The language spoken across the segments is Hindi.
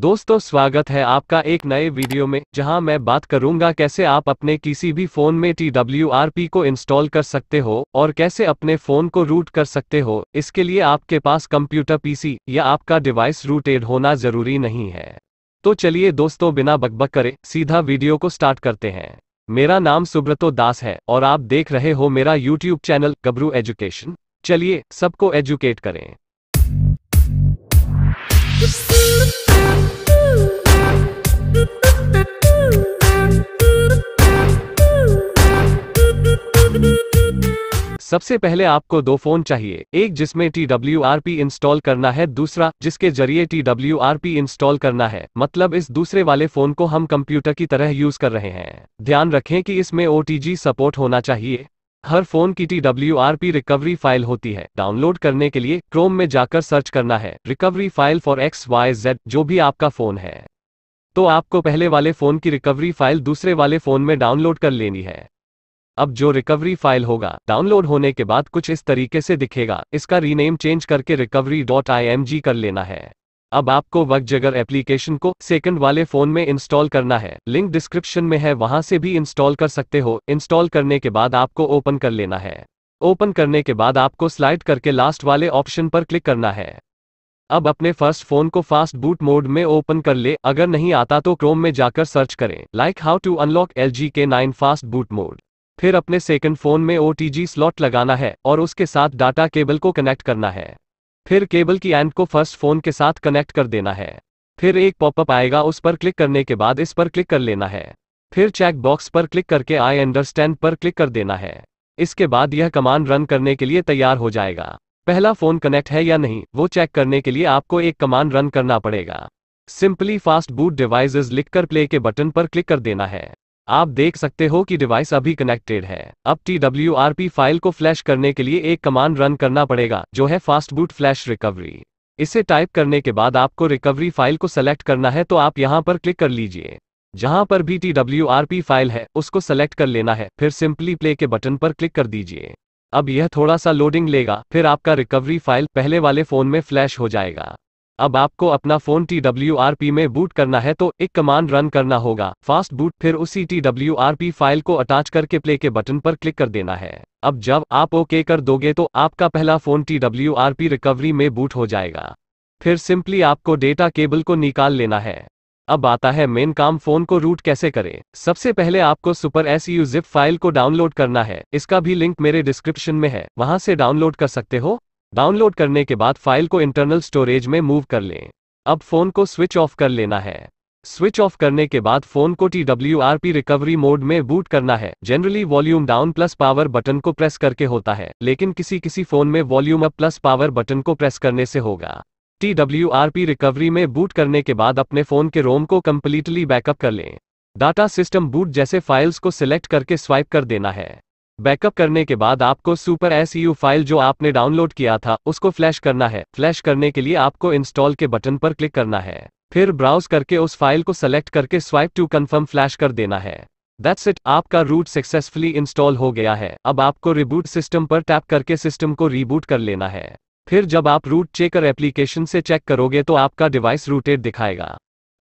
दोस्तों स्वागत है आपका एक नए वीडियो में जहां मैं बात करूंगा कैसे आप अपने किसी भी फ़ोन में टी को इंस्टॉल कर सकते हो और कैसे अपने फ़ोन को रूट कर सकते हो इसके लिए आपके पास कंप्यूटर पीसी या आपका डिवाइस रूटेड होना ज़रूरी नहीं है तो चलिए दोस्तों बिना बकबक करे सीधा वीडियो को स्टार्ट करते हैं मेरा नाम सुब्रतो दास है और आप देख रहे हो मेरा यूट्यूब चैनल गबरू एजुकेशन चलिए सबको एजुकेट करें सबसे पहले आपको दो फोन चाहिए एक जिसमें T W R P install करना है दूसरा जिसके जरिए T W R P install करना है मतलब इस दूसरे वाले फोन को हम कंप्यूटर की तरह यूज कर रहे हैं ध्यान रखें कि इसमें ओ सपोर्ट होना चाहिए हर फोन की T W R P recovery file होती है डाउनलोड करने के लिए क्रोम में जाकर सर्च करना है recovery file for X Y Z जो भी आपका फोन है तो आपको पहले वाले फोन की रिकवरी फाइल दूसरे वाले फोन में डाउनलोड कर लेनी है अब जो रिकवरी फाइल होगा डाउनलोड होने के बाद कुछ इस तरीके से दिखेगा इसका रीनेम चेंज करके recovery dot I M G कर लेना है अब आपको वक्त जगह एप्लीकेशन को सेकंड वाले फोन में इंस्टॉल करना है लिंक डिस्क्रिप्शन में है वहां से भी इंस्टॉल कर सकते हो इंस्टॉल करने के बाद आपको ओपन कर लेना है ओपन करने के बाद आपको स्लाइड करके लास्ट वाले ऑप्शन पर क्लिक करना है अब अपने फर्स्ट फोन को फास्ट बूट मोड में ओपन कर ले अगर नहीं आता तो क्रोम में जाकर सर्च करें like how to unlock L G K nine fast boot mode फिर अपने सेकंड फोन में ओ स्लॉट लगाना है और उसके साथ डाटा केबल को कनेक्ट करना है फिर केबल की एंड को फर्स्ट फोन के साथ कनेक्ट कर देना है फिर एक पॉपअप आएगा उस पर क्लिक करने के बाद इस पर क्लिक कर लेना है फिर चेक बॉक्स पर क्लिक करके आई अंडरस्टैंड पर क्लिक कर देना है इसके बाद यह कमांड रन करने के लिए तैयार हो जाएगा पहला फोन कनेक्ट है या नहीं वो चेक करने के लिए आपको एक कमांड रन करना पड़ेगा सिंपली फास्ट बूट डिवाइसेस लिखकर प्ले के बटन पर क्लिक कर देना है आप देख सकते हो कि डिवाइस अभी कनेक्टेड है अब टी फाइल को फ्लैश करने के लिए एक कमांड रन करना पड़ेगा जो है फास्ट बूट फ्लैश रिकवरी इसे टाइप करने के बाद आपको रिकवरी फाइल को सेलेक्ट करना है तो आप यहाँ पर क्लिक कर लीजिए जहाँ पर भी टी फाइल है उसको सेलेक्ट कर लेना है फिर सिंपली प्ले के बटन पर क्लिक कर दीजिए अब यह थोड़ा सा लोडिंग लेगा फिर आपका रिकवरी फाइल पहले वाले फोन में फ्लैश हो जाएगा अब आपको अपना फोन TWRP में बूट करना है तो एक कमांड रन करना होगा फास्ट बूट फिर उसी TWRP फाइल को अटैच करके प्ले के बटन पर क्लिक कर देना है अब जब आप ओके कर दोगे तो आपका पहला फोन TWRP रिकवरी में बूट हो जाएगा फिर सिंपली आपको डेटा केबल को निकाल लेना है अब आता है मेन काम फोन को रूट कैसे करें सबसे पहले आपको super S U zip file को डाउनलोड करना है इसका भी लिंक मेरे डिस्क्रिप्शन में है वहां से डाउनलोड कर सकते हो डाउनलोड करने के बाद फाइल को इंटरनल स्टोरेज में मूव कर लें अब फोन को स्विच ऑफ कर लेना है स्विच ऑफ करने के बाद फोन को टी रिकवरी मोड में बूट करना है generally volume down plus power button को प्रेस करके होता है लेकिन किसी किसी फोन में volume up plus power button को प्रेस करने से होगा टी रिकवरी में बूट करने के बाद अपने फ़ोन के रोम को कम्प्लीटली बैकअप कर लें डाटा सिस्टम बूट जैसे फाइल्स को सिलेक्ट करके स्वाइप कर देना है बैकअप करने के बाद आपको सुपर एस फाइल जो आपने डाउनलोड किया था उसको फ्लैश करना है फ्लैश करने के लिए आपको इंस्टॉल के बटन पर क्लिक करना है फिर ब्राउज करके उस फाइल को सेलेक्ट करके स्वाइप टू कंफर्म फ्लैश कर देना है दैट्स इट आपका रूट सक्सेसफुली इंस्टॉल हो गया है अब आपको रिबूट सिस्टम पर टैप करके सिस्टम को रिबूट कर लेना है फिर जब आप रूट चेकर एप्लीकेशन से चेक करोगे तो आपका डिवाइस रूटेड दिखाएगा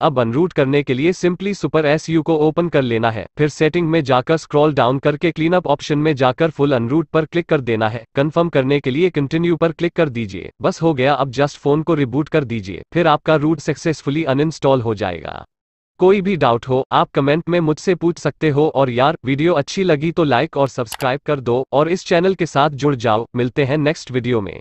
अब अनरूट करने के लिए सिंपली सुपर एस यू को ओपन कर लेना है फिर सेटिंग में जाकर स्क्रॉल डाउन करके क्लीनअप ऑप्शन में जाकर फुल अनरूट पर क्लिक कर देना है कंफर्म करने के लिए कंटिन्यू पर क्लिक कर दीजिए बस हो गया अब जस्ट फोन को रिबूट कर दीजिए फिर आपका रूट सक्सेसफुली अनइंस्टॉल हो जाएगा कोई भी डाउट हो आप कमेंट में मुझसे पूछ सकते हो और यार वीडियो अच्छी लगी तो लाइक और सब्सक्राइब कर दो और इस चैनल के साथ जुड़ जाओ मिलते हैं नेक्स्ट वीडियो में